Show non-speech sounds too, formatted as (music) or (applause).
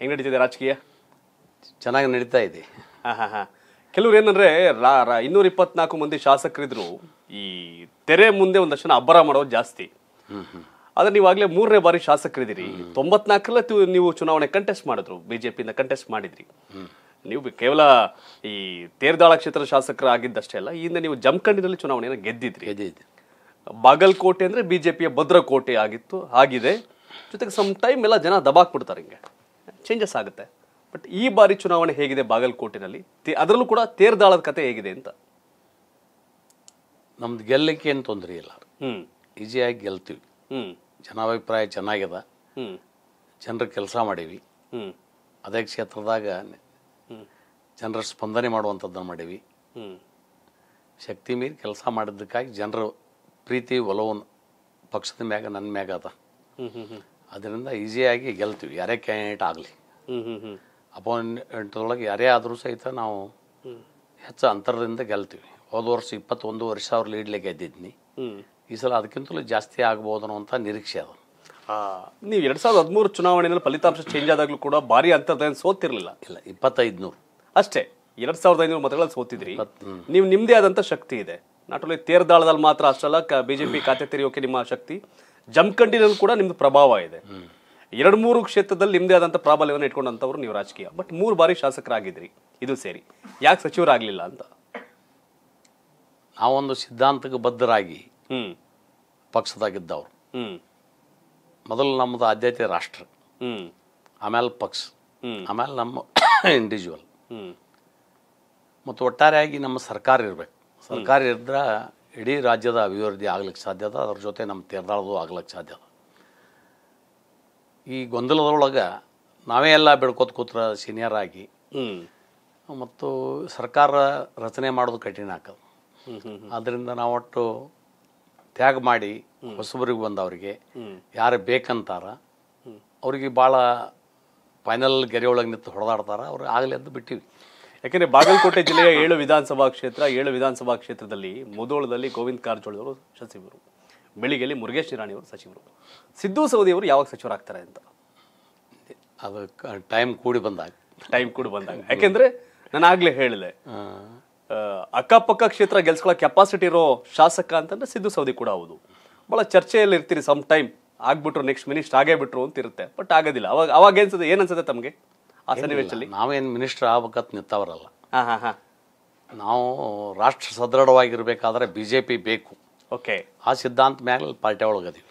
ಹೆಂಗೆ ನಡೀತಿದೆ ರಾಜಕೀಯ ಚೆನ್ನಾಗಿ ನಡೀತಾ ಇದೆ ಹಾಂ ಹಾಂ ಹಾಂ ಕೆಲವ್ರು ಏನಂದ್ರೆ ಇನ್ನೂರ ಇಪ್ಪತ್ನಾಲ್ಕು ಮಂದಿ ಶಾಸಕರಿದ್ರು ಈ ತೆರೆ ಮುಂದೆ ಒಂದಷ್ಟು ಅಬ್ಬರ ಮಾಡೋದು ಜಾಸ್ತಿ ಆದ್ರೆ ನೀವಾಗಲೇ ಮೂರನೇ ಬಾರಿ ಶಾಸಕರಿದ್ದೀರಿ ತೊಂಬತ್ನಾಲ್ಕರಲ್ಲಿ ನೀವು ಚುನಾವಣೆ ಕಂಟೆಸ್ಟ್ ಮಾಡಿದ್ರು ಬಿಜೆಪಿಯಿಂದ ಕಂಟೆಸ್ಟ್ ಮಾಡಿದ್ರಿ ನೀವು ಕೇವಲ ಈ ತೇರ್ದಾಳ ಕ್ಷೇತ್ರ ಶಾಸಕರಾಗಿದ್ದಷ್ಟೇ ಅಲ್ಲ ಈ ಹಿಂದೆ ನೀವು ಜಮಖಂಡಿನಲ್ಲಿ ಚುನಾವಣೆಯನ್ನು ಗೆದ್ದಿದ್ರಿ ಗೆದ್ದಿದ್ದೆ ಬಾಗಲಕೋಟೆ ಅಂದ್ರೆ ಬಿಜೆಪಿಯ ಭದ್ರಕೋಟೆ ಆಗಿತ್ತು ಆಗಿದೆ ಜೊತೆಗೆ ಸಮ್ ಟೈಮ್ ಎಲ್ಲ ಜನ ದಬಾಕ್ಬಿಡ್ತಾರೆ ಹಿಂಗೆ ಚೇಂಜಸ್ ಆಗುತ್ತೆ ಬಟ್ ಈ ಬಾರಿ ಚುನಾವಣೆ ಹೇಗಿದೆ ಬಾಗಲಕೋಟಿನಲ್ಲಿ ಅದರಲ್ಲೂ ಕೂಡ ತೇರ್ದಾಳದ ಕತೆ ಹೇಗಿದೆ ಅಂತ ನಮ್ದು ಗೆಲ್ಲಕ್ಕೆ ಏನು ತೊಂದರೆ ಇಲ್ಲ ಈಸಿಯಾಗಿ ಗೆಲ್ತೀವಿ ಜನಾಭಿಪ್ರಾಯ ಚೆನ್ನಾಗಿದೆ ಜನರ ಕೆಲಸ ಮಾಡೀವಿ ಹ್ಞೂ ಅದೇ ಕ್ಷೇತ್ರದಾಗ ಜನರ ಸ್ಪಂದನೆ ಮಾಡುವಂಥದ್ದನ್ನು ಮಾಡೀವಿ ಹ್ಞೂ ಶಕ್ತಿ ಮೀರಿ ಕೆಲಸ ಮಾಡಿದ್ದಕ್ಕಾಗಿ ಜನರ ಪ್ರೀತಿ ಒಲವನ್ನು ಪಕ್ಷದ ಮ್ಯಾಗ ನನ್ನ ಮ್ಯಾಗ ಅದ ಅದರಿಂದ ಈಸಿಯಾಗಿ ಗೆಲ್ತೀವಿ ಯಾರೇ ಕ್ಯಾಂಡಿಡೇಟ್ ಆಗಲಿ ಅಪೋನೆಂಟ್ದೊಳಗೆ ಯಾರೇ ಆದರೂ ಸಹಿತ ನಾವು ಹೆಚ್ಚು ಅಂತರದಿಂದ ಗೆಲ್ತೀವಿ ಹೋದ ವರ್ಷ ಇಪ್ಪತ್ತೊಂದು ವರ್ಷ ಅವ್ರು ಲೀಡ್ಲೆ ಗೆದ್ದಿದ್ನಿ ಈ ಸಲ ಅದಕ್ಕಿಂತಲೂ ಜಾಸ್ತಿ ಆಗ್ಬೋದು ಅಂತ ನಿರೀಕ್ಷೆ ಅದು ನೀವು ಎರಡು ಸಾವಿರದ ಹದಿಮೂರು ಚುನಾವಣೆಯಲ್ಲಿ ಫಲಿತಾಂಶ ಚೇಂಜ್ ಆದಾಗಲೂ ಕೂಡ ಭಾರಿ ಅಂತರದಿಂದ ಸೋತಿರಲಿಲ್ಲ ಇಲ್ಲ ಇಪ್ಪತ್ತೈದುನೂರು ಅಷ್ಟೇ ಎರಡು ಸಾವಿರದ ಐನೂರು ಮತಗಳಲ್ಲಿ ಸೋತಿದ್ರಿ ನೀವು ನಿಮ್ಮದೇ ಆದಂಥ ಶಕ್ತಿ ಇದೆ ನಾಟ್ ಓನ್ಲಿ ತೇರ್ದಾಳದಲ್ಲಿ ಮಾತ್ರ ಅಷ್ಟಲ್ಲ ಕ ಬಿ ಜೆ ಪಿ ಖಾತೆ ತೆರೆಯೋಕೆ ನಿಮ್ಮ ಶಕ್ತಿ ಜಮ್ಖಂಡಿನಲ್ಲಿ ಕೂಡ ನಿಮ್ದು ಪ್ರಭಾವ ಇದೆ ಎರಡು ಮೂರು ಕ್ಷೇತ್ರದಲ್ಲಿ ನಿಮ್ಮದೇ ಆದಂಥ ಪ್ರಾಬಲ್ಯವನ್ನು ಇಟ್ಕೊಂಡಂಥವ್ರು ನೀವು ರಾಜಕೀಯ ಬಟ್ ಮೂರು ಬಾರಿ ಶಾಸಕರಾಗಿದ್ರಿ ಇದು ಸೇರಿ ಯಾಕೆ ಸಚಿವರಾಗಲಿಲ್ಲ ಅಂತ ನಾವೊಂದು ಸಿದ್ಧಾಂತಕ್ಕೆ ಬದ್ಧರಾಗಿ ಹ್ಞೂ ಪಕ್ಷದಾಗಿದ್ದವ್ರು ಹ್ಞೂ ಮೊದಲು ನಮ್ಮದು ಆದ್ಯತೆ ರಾಷ್ಟ್ರ ಹ್ಞೂ ಆಮೇಲೆ ಪಕ್ಷ ಆಮೇಲೆ ನಮ್ಮ ಇಂಡಿವಿಜುವಲ್ (coughs) ಹ್ಞೂ ಮತ್ತು ಒಟ್ಟಾರೆಯಾಗಿ ನಮ್ಮ ಸರ್ಕಾರ ಇರಬೇಕು ಸರ್ಕಾರ ಇದ್ರೆ ಇಡೀ ರಾಜ್ಯದ ಅಭಿವೃದ್ಧಿ ಆಗ್ಲಿಕ್ಕೆ ಅದ ಅದ್ರ ಜೊತೆ ನಮ್ಮ ತೀರ್ದಾಳದು ಆಗ್ಲಿಕ್ಕೆ ಅದ ಈ ಗೊಂದಲದೊಳಗೆ ನಾವೇ ಎಲ್ಲ ಬೆಳ್ಕೋತ ಕೂತ್ರ ಸೀನಿಯರ್ ಆಗಿ ಮತ್ತು ಸರ್ಕಾರ ರಚನೆ ಮಾಡೋದು ಕಠಿಣ ಹಾಕೋದು ಆದ್ದರಿಂದ ನಾವು ಒಟ್ಟು ತ್ಯಾಗ ಮಾಡಿ ಹೊಸಬರಿಗೆ ಬಂದವರಿಗೆ ಯಾರು ಬೇಕಂತಾರ ಅವ್ರಿಗೆ ಭಾಳ ಫೈನಲ್ ಗೆರೆ ನಿಂತು ಹೊಡೆದಾಡ್ತಾರೆ ಅವ್ರು ಆಗಲಿ ಅಂತ ಬಿಟ್ಟಿವಿ ಯಾಕೆಂದ್ರೆ ಬಾಗಲಕೋಟೆ ಜಿಲ್ಲೆಯ ಏಳು ವಿಧಾನಸಭಾ ಕ್ಷೇತ್ರ ಏಳು ವಿಧಾನಸಭಾ ಕ್ಷೇತ್ರದಲ್ಲಿ ಮುದೋಳದಲ್ಲಿ ಗೋವಿಂದ ಅವರು ಸಚಿವರು ಬೆಳಿಗ್ಗೆಯಲ್ಲಿ ಮುರುಗೇಶ್ ಅವರು ಸಚಿವರು ಸಿದ್ದು ಅವರು ಯಾವಾಗ ಸಚಿವರಾಗ್ತಾರೆ ಅಂತ ಅದು ಟೈಮ್ ಕೂಡಿ ಬಂದಾಗ ಟೈಮ್ ಕೂಡಿ ಬಂದಾಗ ಯಾಕೆಂದ್ರೆ ನಾನು ಆಗ್ಲೇ ಹೇಳಿದೆ ಅಕ್ಕಪಕ್ಕ ಕ್ಷೇತ್ರ ಗೆಲ್ಸ್ಕೊಳ್ಳೋ ಕೆಪಾಸಿಟಿ ಇರೋ ಶಾಸಕ ಅಂತಂದ್ರೆ ಸಿದ್ದು ಸೌದಿ ಕೂಡ ಹೌದು ಬಹಳ ಚರ್ಚೆಯಲ್ಲಿ ಇರ್ತೀರಿ ಸಮ್ ಟೈಮ್ ಆಗ್ಬಿಟ್ರು ನೆಕ್ಸ್ಟ್ ಮಿನಿಸ್ಟ್ ಆಗೇ ಬಿಟ್ರು ಅಂತ ಇರುತ್ತೆ ಬಟ್ ಆಗೋದಿಲ್ಲ ಅವಾಗ ಅವಾಗ ಏನ್ಸುತ್ತೆ ಏನ್ ಅನ್ಸುತ್ತೆ ತಮಗೆ ಆ ನಾವೇನು ಮಿನಿಸ್ಟರ್ ಆಗ್ಬೇಕಂತ ನಿಂತವರಲ್ಲ ನಾವು ರಾಷ್ಟ್ರ ಸದೃಢವಾಗಿರ್ಬೇಕಾದ್ರೆ ಬಿ ಜೆ ಪಿ ಬೇಕು ಓಕೆ ಆ ಸಿದ್ಧಾಂತ ಮೇಲೆ ಪಾರ್ಟಿ ಒಳಗದೀವಿ